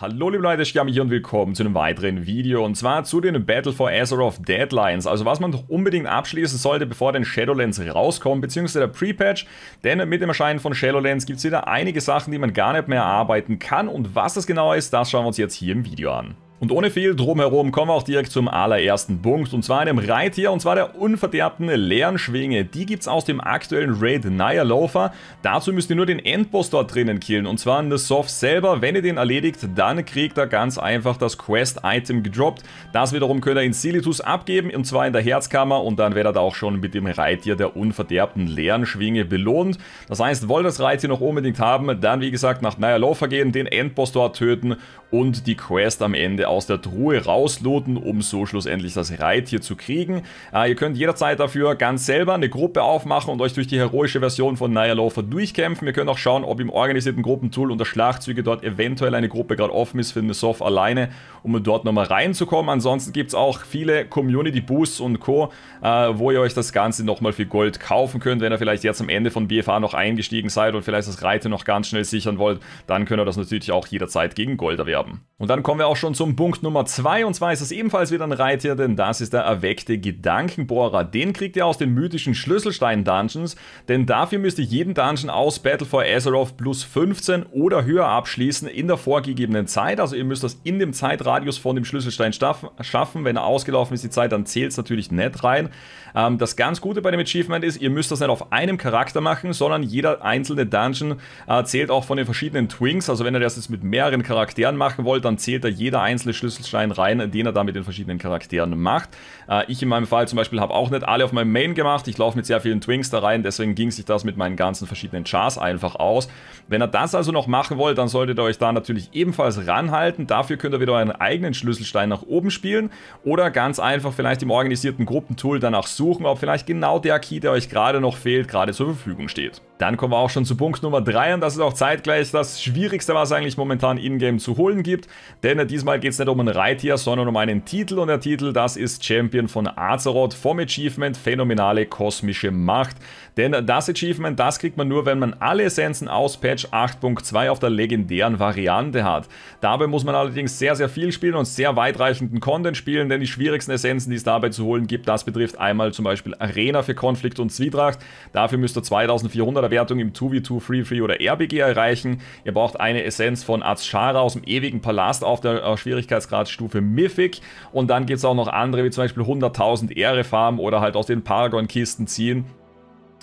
hallo liebe Leute, ich hier und willkommen zu einem weiteren Video und zwar zu den Battle for Azeroth Deadlines. Also was man doch unbedingt abschließen sollte, bevor den Shadowlands rauskommt, beziehungsweise der Pre-Patch, denn mit dem Erscheinen von Shadowlands gibt es wieder einige Sachen, die man gar nicht mehr erarbeiten kann und was das genau ist, das schauen wir uns jetzt hier im Video an. Und ohne viel drumherum kommen wir auch direkt zum allerersten Punkt und zwar einem Reittier und zwar der unverderbten Lernschwinge. Die gibt es aus dem aktuellen Raid Naya Laufer. Dazu müsst ihr nur den Endboss dort drinnen killen und zwar in selber. Wenn ihr den erledigt, dann kriegt er ganz einfach das Quest-Item gedroppt. Das wiederum könnt ihr in Silitus abgeben und zwar in der Herzkammer und dann werdet ihr auch schon mit dem Reittier der unverderbten Lernschwinge belohnt. Das heißt, wollt ihr das Reittier noch unbedingt haben, dann wie gesagt nach Naya Laufer gehen, den Endboss dort töten und die Quest am Ende aus der Truhe rausloten, um so schlussendlich das Reittier zu kriegen. Äh, ihr könnt jederzeit dafür ganz selber eine Gruppe aufmachen und euch durch die heroische Version von Naya Laufer durchkämpfen. Ihr könnt auch schauen, ob im organisierten Gruppentool unter Schlagzüge dort eventuell eine Gruppe gerade offen ist für eine Soft alleine, um dort nochmal reinzukommen. Ansonsten gibt es auch viele Community-Boosts und Co., äh, wo ihr euch das Ganze nochmal für Gold kaufen könnt. Wenn ihr vielleicht jetzt am Ende von BFA noch eingestiegen seid und vielleicht das Reiten noch ganz schnell sichern wollt, dann könnt ihr das natürlich auch jederzeit gegen Gold erwerben. Und dann kommen wir auch schon zum Punkt Nummer 2 und zwar ist es ebenfalls wieder ein Reittier, denn das ist der erweckte Gedankenbohrer. Den kriegt ihr aus den mythischen Schlüsselstein-Dungeons, denn dafür müsst ihr jeden Dungeon aus Battle for Azeroth plus 15 oder höher abschließen in der vorgegebenen Zeit. Also ihr müsst das in dem Zeitradius von dem Schlüsselstein schaffen. Wenn er ausgelaufen ist, die Zeit, dann zählt es natürlich nicht rein. Ähm, das ganz Gute bei dem Achievement ist, ihr müsst das nicht auf einem Charakter machen, sondern jeder einzelne Dungeon äh, zählt auch von den verschiedenen Twinks. Also wenn ihr das jetzt mit mehreren Charakteren machen wollt, dann zählt da jeder einzelne einzelne Schlüsselstein rein, den er da mit den verschiedenen Charakteren macht. Äh, ich in meinem Fall zum Beispiel habe auch nicht alle auf meinem Main gemacht. Ich laufe mit sehr vielen Twinks da rein, deswegen ging sich das mit meinen ganzen verschiedenen Chars einfach aus. Wenn ihr das also noch machen wollt, dann solltet ihr euch da natürlich ebenfalls ranhalten. Dafür könnt ihr wieder euren eigenen Schlüsselstein nach oben spielen oder ganz einfach vielleicht im organisierten Gruppentool danach suchen, ob vielleicht genau der Key, der euch gerade noch fehlt, gerade zur Verfügung steht. Dann kommen wir auch schon zu Punkt Nummer 3 und das ist auch zeitgleich das Schwierigste, was es eigentlich momentan in-game zu holen gibt, denn äh, diesmal geht geht's nicht um einen Reittier, sondern um einen Titel und der Titel, das ist Champion von Azeroth vom Achievement Phänomenale Kosmische Macht. Denn das Achievement, das kriegt man nur, wenn man alle Essenzen aus Patch 8.2 auf der legendären Variante hat. Dabei muss man allerdings sehr, sehr viel spielen und sehr weitreichenden Content spielen, denn die schwierigsten Essenzen, die es dabei zu holen gibt, das betrifft einmal zum Beispiel Arena für Konflikt und Zwietracht. Dafür müsst ihr 2400er Wertung im 2v2 3v3 oder RBG erreichen. Ihr braucht eine Essenz von Azshara aus dem ewigen Palast auf der äh, schwierigen Schwierigkeitsgradstufe Mythic. Und dann gibt es auch noch andere, wie zum Beispiel 100.000 Ehre farmen oder halt aus den Paragon-Kisten ziehen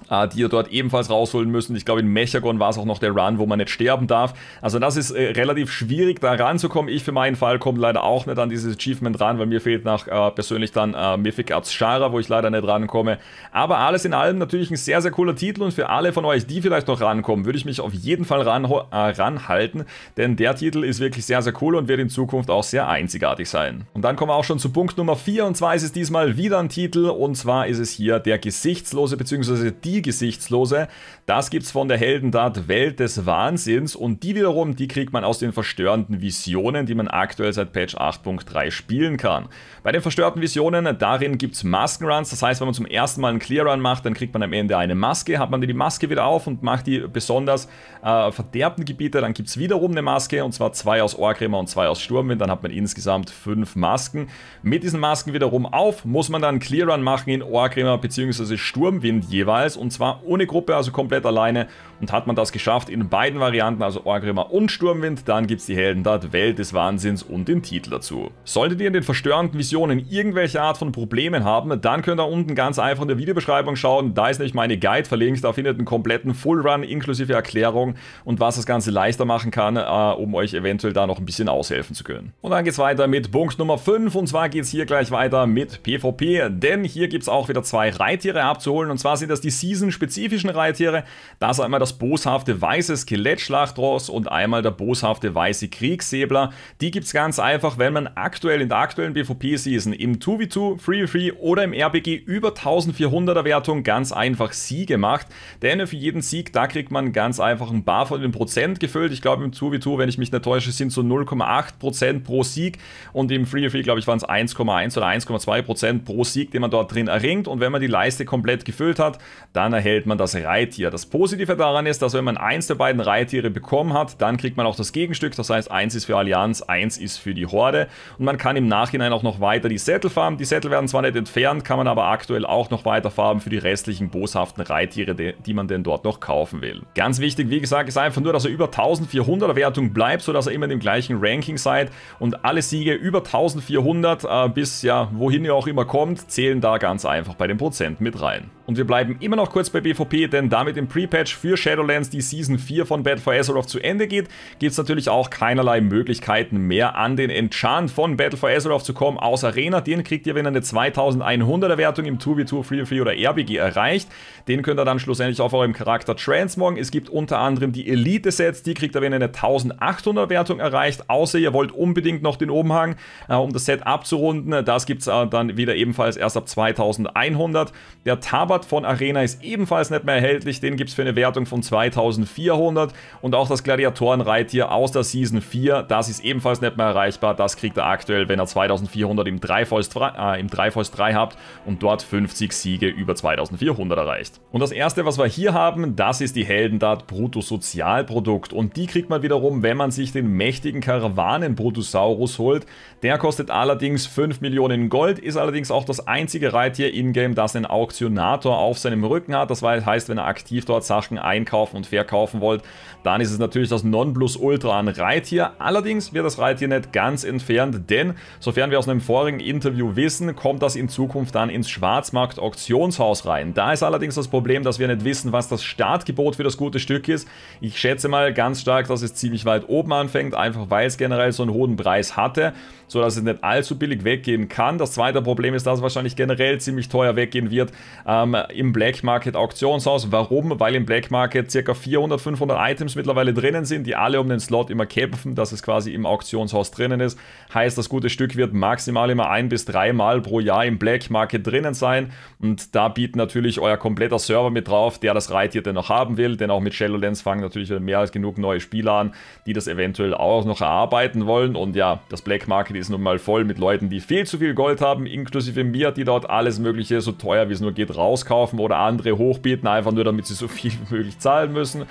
äh, die ihr dort ebenfalls rausholen müssen. Ich glaube, in Mechagon war es auch noch der Run, wo man nicht sterben darf. Also das ist äh, relativ schwierig, da ranzukommen. Ich für meinen Fall komme leider auch nicht an dieses Achievement ran, weil mir fehlt nach äh, persönlich dann äh, Mythic Arts Shara, wo ich leider nicht rankomme. Aber alles in allem natürlich ein sehr, sehr cooler Titel und für alle von euch, die vielleicht noch rankommen, würde ich mich auf jeden Fall ran, äh, ranhalten, denn der Titel ist wirklich sehr, sehr cool und wird in Zukunft auch sehr einzigartig sein. Und dann kommen wir auch schon zu Punkt Nummer 4 und zwar ist es diesmal wieder ein Titel und zwar ist es hier der gesichtslose bzw. die die Gesichtslose. Das gibt's von der Heldentat Welt des Wahnsinns und die wiederum, die kriegt man aus den verstörenden Visionen, die man aktuell seit Patch 8.3 spielen kann. Bei den verstörten Visionen, darin gibt's Maskenruns, das heißt, wenn man zum ersten Mal einen Clearrun macht, dann kriegt man am Ende eine Maske, hat man die Maske wieder auf und macht die besonders äh, verderbten Gebiete, dann gibt's wiederum eine Maske und zwar zwei aus Orgrimmer und zwei aus Sturmwind, dann hat man insgesamt fünf Masken. Mit diesen Masken wiederum auf muss man dann einen Clearrun machen in Orgrimmer bzw. Sturmwind jeweils und zwar ohne Gruppe, also komplett alleine. Und hat man das geschafft in beiden Varianten, also Orgrimmar und Sturmwind, dann gibt es die Heldentat Welt des Wahnsinns und den Titel dazu. Solltet ihr in den verstörenden Visionen irgendwelche Art von Problemen haben, dann könnt ihr unten ganz einfach in der Videobeschreibung schauen. Da ist nämlich meine Guide verlinkt, da findet ihr einen kompletten Fullrun inklusive Erklärung und was das Ganze leichter machen kann, äh, um euch eventuell da noch ein bisschen aushelfen zu können. Und dann geht es weiter mit Punkt Nummer 5 und zwar geht es hier gleich weiter mit PvP, denn hier gibt es auch wieder zwei Reittiere abzuholen und zwar sind das die Sea diesen spezifischen Reittiere. Da einmal das boshafte weiße Skelettschlachtross und einmal der boshafte weiße Kriegssäbler. Die gibt es ganz einfach, wenn man aktuell in der aktuellen bvp season im 2v2, 3v3 oder im RBG über 1400er Wertung ganz einfach Siege macht. Denn für jeden Sieg, da kriegt man ganz einfach ein Bar von den Prozent gefüllt. Ich glaube im 2v2, wenn ich mich nicht täusche, sind so 0,8% Prozent pro Sieg und im 3v3, glaube ich, waren es 1,1 oder 1,2% Prozent pro Sieg, den man dort drin erringt. Und wenn man die Leiste komplett gefüllt hat, dann erhält man das Reittier. Das Positive daran ist, dass wenn man eins der beiden Reittiere bekommen hat, dann kriegt man auch das Gegenstück. Das heißt, eins ist für Allianz, eins ist für die Horde. Und man kann im Nachhinein auch noch weiter die Sättel farmen. Die Sättel werden zwar nicht entfernt, kann man aber aktuell auch noch weiter farmen für die restlichen boshaften Reittiere, die man denn dort noch kaufen will. Ganz wichtig, wie gesagt, ist einfach nur, dass ihr über 1400 Wertung bleibt, sodass ihr immer in dem gleichen Ranking seid. Und alle Siege über 1400 äh, bis ja, wohin ihr auch immer kommt, zählen da ganz einfach bei den Prozent mit rein. Und wir bleiben immer noch kurz bei PvP, denn damit im Pre-Patch für Shadowlands die Season 4 von Battle for Azeroth zu Ende geht, gibt es natürlich auch keinerlei Möglichkeiten mehr an den Enchant von Battle for Azeroth zu kommen, aus Arena. Den kriegt ihr, wenn ihr eine 2100er Wertung im 2v2, 3v3 oder RBG erreicht. Den könnt ihr dann schlussendlich auf eurem Charakter transmoggen. Es gibt unter anderem die Elite-Sets, die kriegt ihr, wenn ihr eine 1800er Wertung erreicht, außer ihr wollt unbedingt noch den Umhang, äh, um das Set abzurunden. Das gibt es äh, dann wieder ebenfalls erst ab 2100. Der Tabat Torwart von Arena ist ebenfalls nicht mehr erhältlich. Den gibt es für eine Wertung von 2400. Und auch das Gladiatorenreittier aus der Season 4, das ist ebenfalls nicht mehr erreichbar. Das kriegt er aktuell, wenn er 2400 im 3 3, äh, habt und dort 50 Siege über 2400 erreicht. Und das erste, was wir hier haben, das ist die Heldendart Brutosozialprodukt. Und die kriegt man wiederum, wenn man sich den mächtigen Karawanen Brutosaurus holt. Der kostet allerdings 5 Millionen Gold, ist allerdings auch das einzige Reittier in-game, das einen Auktionator Motor auf seinem Rücken hat. Das heißt, wenn er aktiv dort Sachen einkaufen und verkaufen wollt, dann ist es natürlich das Nonplusultra an Reittier. Allerdings wird das Reittier nicht ganz entfernt, denn sofern wir aus einem vorigen Interview wissen, kommt das in Zukunft dann ins Schwarzmarkt-Auktionshaus rein. Da ist allerdings das Problem, dass wir nicht wissen, was das Startgebot für das gute Stück ist. Ich schätze mal ganz stark, dass es ziemlich weit oben anfängt, einfach weil es generell so einen hohen Preis hatte, sodass es nicht allzu billig weggehen kann. Das zweite Problem ist, dass es wahrscheinlich generell ziemlich teuer weggehen wird. Ähm, im Black Market Auktionshaus. Warum? Weil im Black Market ca. 400, 500 Items mittlerweile drinnen sind, die alle um den Slot immer kämpfen, dass es quasi im Auktionshaus drinnen ist. Heißt, das gute Stück wird maximal immer ein bis dreimal pro Jahr im Black Market drinnen sein. Und da bietet natürlich euer kompletter Server mit drauf, der das Reittier denn noch haben will. Denn auch mit Shadowlands fangen natürlich mehr als genug neue Spieler an, die das eventuell auch noch erarbeiten wollen. Und ja, das Black Market ist nun mal voll mit Leuten, die viel zu viel Gold haben, inklusive mir, die dort alles Mögliche so teuer wie es nur geht raus rauskaufen oder andere hochbieten, einfach nur damit sie so viel wie möglich zahlen müssen.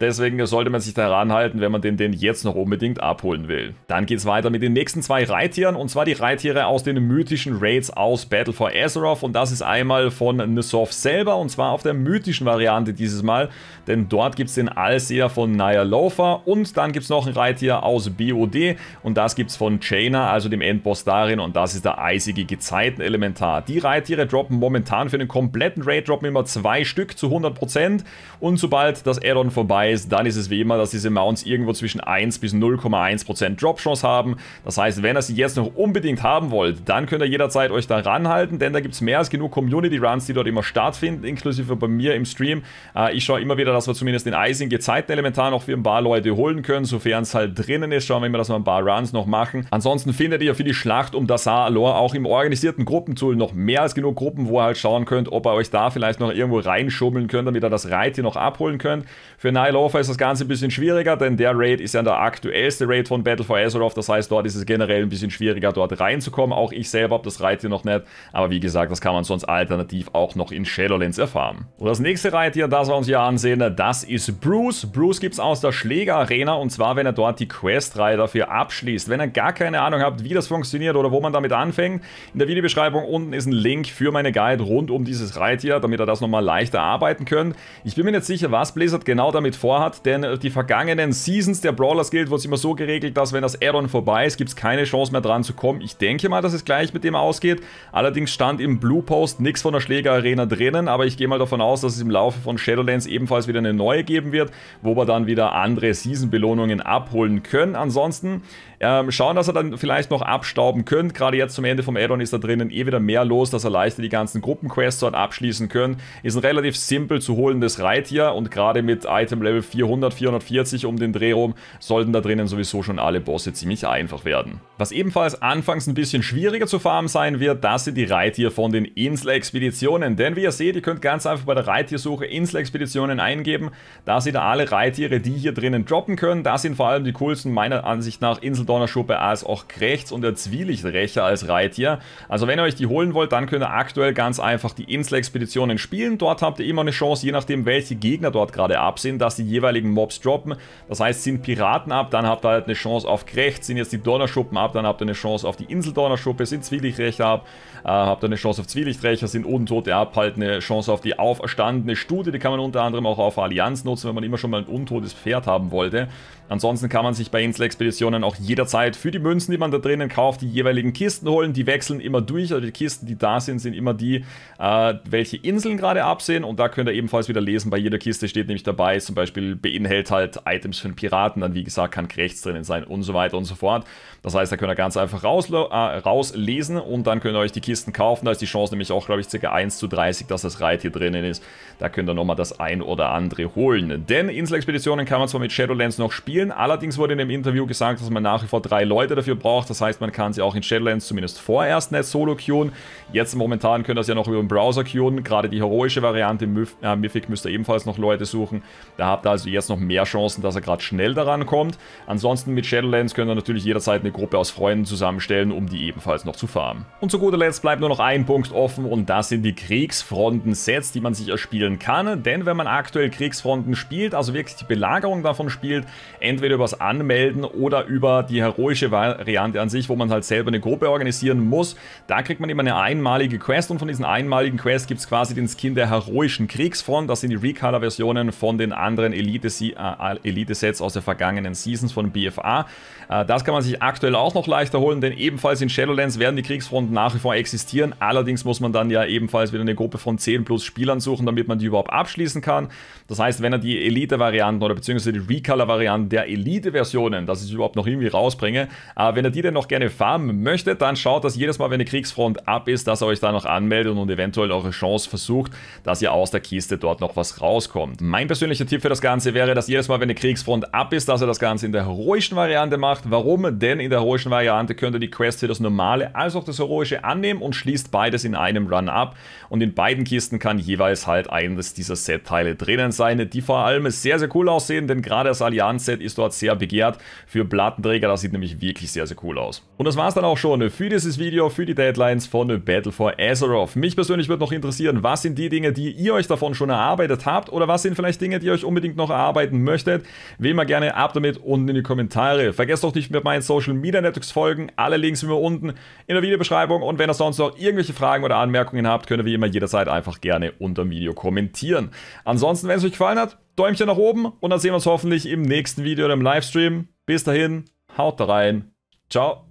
Deswegen sollte man sich daran halten, wenn man den, den jetzt noch unbedingt abholen will. Dann geht es weiter mit den nächsten zwei Reittieren und zwar die Reittiere aus den mythischen Raids aus Battle for Azeroth und das ist einmal von Nesoth selber und zwar auf der mythischen Variante dieses Mal, denn dort gibt es den Allseher von Naya Lofa und dann gibt es noch ein Reittier aus BOD und das gibt es von Jaina, also dem Endboss darin und das ist der eisige Gezeitenelementar. Die Reittiere droppen momentan für den kompletten Raid droppen immer zwei Stück zu 100% und sobald das Addon vorbei heißt, dann ist es wie immer, dass diese Mounts irgendwo zwischen 1 bis 0,1% Dropchance haben. Das heißt, wenn ihr sie jetzt noch unbedingt haben wollt, dann könnt ihr jederzeit euch da ranhalten, denn da gibt es mehr als genug Community-Runs, die dort immer stattfinden, inklusive bei mir im Stream. Äh, ich schaue immer wieder, dass wir zumindest den Eising gezeigten Elementar noch für ein paar Leute holen können, sofern es halt drinnen ist. Schauen wir immer, dass wir ein paar Runs noch machen. Ansonsten findet ihr für die Schlacht um das Lore auch im organisierten Gruppentool noch mehr als genug Gruppen, wo ihr halt schauen könnt, ob ihr euch da vielleicht noch irgendwo reinschummeln könnt, damit ihr das Reittier noch abholen könnt. Für Nylon Handover ist das Ganze ein bisschen schwieriger, denn der Raid ist ja der aktuellste Raid von Battle for Azeroth. Das heißt, dort ist es generell ein bisschen schwieriger, dort reinzukommen. Auch ich selber habe das hier noch nicht. Aber wie gesagt, das kann man sonst alternativ auch noch in Shadowlands erfahren. Und das nächste hier, das wir uns hier ansehen, das ist Bruce. Bruce gibt es aus der Schlägerarena und zwar, wenn er dort die Questreihe dafür abschließt. Wenn ihr gar keine Ahnung habt, wie das funktioniert oder wo man damit anfängt, in der Videobeschreibung unten ist ein Link für meine Guide rund um dieses hier, damit ihr das nochmal leichter arbeiten könnt. Ich bin mir nicht sicher, was Blizzard genau damit vorstellt vorhat, denn äh, die vergangenen Seasons der Brawlers Guild wurde es immer so geregelt, dass wenn das Addon vorbei ist, gibt es keine Chance mehr dran zu kommen. Ich denke mal, dass es gleich mit dem ausgeht. Allerdings stand im Blue Post nichts von der Schlägerarena drinnen, aber ich gehe mal davon aus, dass es im Laufe von Shadowlands ebenfalls wieder eine neue geben wird, wo wir dann wieder andere Season-Belohnungen abholen können. Ansonsten ähm, schauen, dass er dann vielleicht noch abstauben könnt. Gerade jetzt zum Ende vom Addon ist da drinnen eh wieder mehr los, dass er leichter die ganzen Gruppenquests dort abschließen können. Ist ein relativ simpel zu holendes Reittier und gerade mit Item Level 400, 440 um den Dreh rum, sollten da drinnen sowieso schon alle Bosse ziemlich einfach werden. Was ebenfalls anfangs ein bisschen schwieriger zu farmen sein wird, das sind die Reittier von den Insel-Expeditionen. Denn wie ihr seht, ihr könnt ganz einfach bei der Reittiersuche Insel-Expeditionen eingeben. Da seht da alle Reittiere, die hier drinnen droppen können. Das sind vor allem die coolsten meiner Ansicht nach Inseldonnerschuppe als auch Krechts und der Zwielichtrecher als Reittier. Also wenn ihr euch die holen wollt, dann könnt ihr aktuell ganz einfach die Insel-Expeditionen spielen. Dort habt ihr immer eine Chance, je nachdem welche Gegner dort gerade ab sind, dass die die jeweiligen Mobs droppen. Das heißt, sind Piraten ab, dann habt ihr halt eine Chance auf Krecht. Sind jetzt die Donnerschuppen ab, dann habt ihr eine Chance auf die Inseldonnerschuppe. Sind Zwielichträcher ab, äh, habt ihr eine Chance auf Zwielichträcher. Sind Untote ab, halt eine Chance auf die auferstandene Studie. Die kann man unter anderem auch auf Allianz nutzen, wenn man immer schon mal ein untotes Pferd haben wollte. Ansonsten kann man sich bei Insel-Expeditionen auch jederzeit für die Münzen, die man da drinnen kauft, die jeweiligen Kisten holen. Die wechseln immer durch. Also die Kisten, die da sind, sind immer die, äh, welche Inseln gerade absehen. Und da könnt ihr ebenfalls wieder lesen. Bei jeder Kiste steht nämlich dabei, zum Beispiel Beispiel beinhält halt Items für einen Piraten, dann wie gesagt kann Krechts drinnen sein und so weiter und so fort. Das heißt, da könnt ihr ganz einfach äh, rauslesen und dann könnt ihr euch die Kisten kaufen. Da ist die Chance nämlich auch, glaube ich, ca. 1 zu 30, dass das Reit hier drinnen ist. Da könnt ihr nochmal das ein oder andere holen. Denn Inselexpeditionen kann man zwar mit Shadowlands noch spielen, allerdings wurde in dem Interview gesagt, dass man nach wie vor drei Leute dafür braucht. Das heißt, man kann sie auch in Shadowlands zumindest vorerst nicht solo queuen. Jetzt momentan könnt ihr das ja noch über den Browser queuen. Gerade die heroische Variante äh, Mythic müsst ihr ebenfalls noch Leute suchen. Da habt habt also jetzt noch mehr Chancen, dass er gerade schnell daran kommt. Ansonsten mit Shadowlands könnt ihr natürlich jederzeit eine Gruppe aus Freunden zusammenstellen, um die ebenfalls noch zu farmen. Und zu guter Letzt bleibt nur noch ein Punkt offen und das sind die Kriegsfronten-Sets, die man sich erspielen kann. Denn wenn man aktuell Kriegsfronten spielt, also wirklich die Belagerung davon spielt, entweder übers Anmelden oder über die heroische Variante an sich, wo man halt selber eine Gruppe organisieren muss, da kriegt man immer eine einmalige Quest und von diesen einmaligen Quests gibt es quasi den Skin der heroischen Kriegsfront. Das sind die Recolor-Versionen von den anderen anderen äh, Elite-Sets äh, Elite aus der vergangenen Seasons von BFA. Äh, das kann man sich aktuell auch noch leichter holen, denn ebenfalls in Shadowlands werden die Kriegsfronten nach wie vor existieren. Allerdings muss man dann ja ebenfalls wieder eine Gruppe von 10 plus Spielern suchen, damit man die überhaupt abschließen kann. Das heißt, wenn er die Elite-Varianten oder beziehungsweise die Recolor-Varianten der Elite-Versionen, dass ich überhaupt noch irgendwie rausbringe, äh, wenn er die denn noch gerne farmen möchte, dann schaut, dass jedes Mal, wenn eine Kriegsfront ab ist, dass er euch da noch anmeldet und eventuell eure Chance versucht, dass ihr aus der Kiste dort noch was rauskommt. Mein persönlicher Tipp für das das Ganze wäre, dass jedes Mal, wenn eine Kriegsfront ab ist, dass er das Ganze in der heroischen Variante macht. Warum? Denn in der heroischen Variante könnt ihr die Quest für das normale als auch das heroische annehmen und schließt beides in einem Run ab. Und in beiden Kisten kann jeweils halt eines dieser Set-Teile drinnen sein, die vor allem sehr, sehr cool aussehen, denn gerade das Allianz-Set ist dort sehr begehrt für Plattenträger. Das sieht nämlich wirklich sehr, sehr cool aus. Und das war es dann auch schon für dieses Video, für die Deadlines von Battle for Azeroth. Mich persönlich würde noch interessieren, was sind die Dinge, die ihr euch davon schon erarbeitet habt oder was sind vielleicht Dinge, die euch unbedingt unbedingt noch erarbeiten möchtet, wie immer gerne ab damit unten in die Kommentare. Vergesst doch nicht, mit meinen Social Media Networks folgen. Alle Links sind mir unten in der Videobeschreibung. Und wenn ihr sonst noch irgendwelche Fragen oder Anmerkungen habt, könnt ihr wie immer jederzeit einfach gerne unter dem Video kommentieren. Ansonsten, wenn es euch gefallen hat, Däumchen nach oben und dann sehen wir uns hoffentlich im nächsten Video oder im Livestream. Bis dahin, haut da rein. Ciao.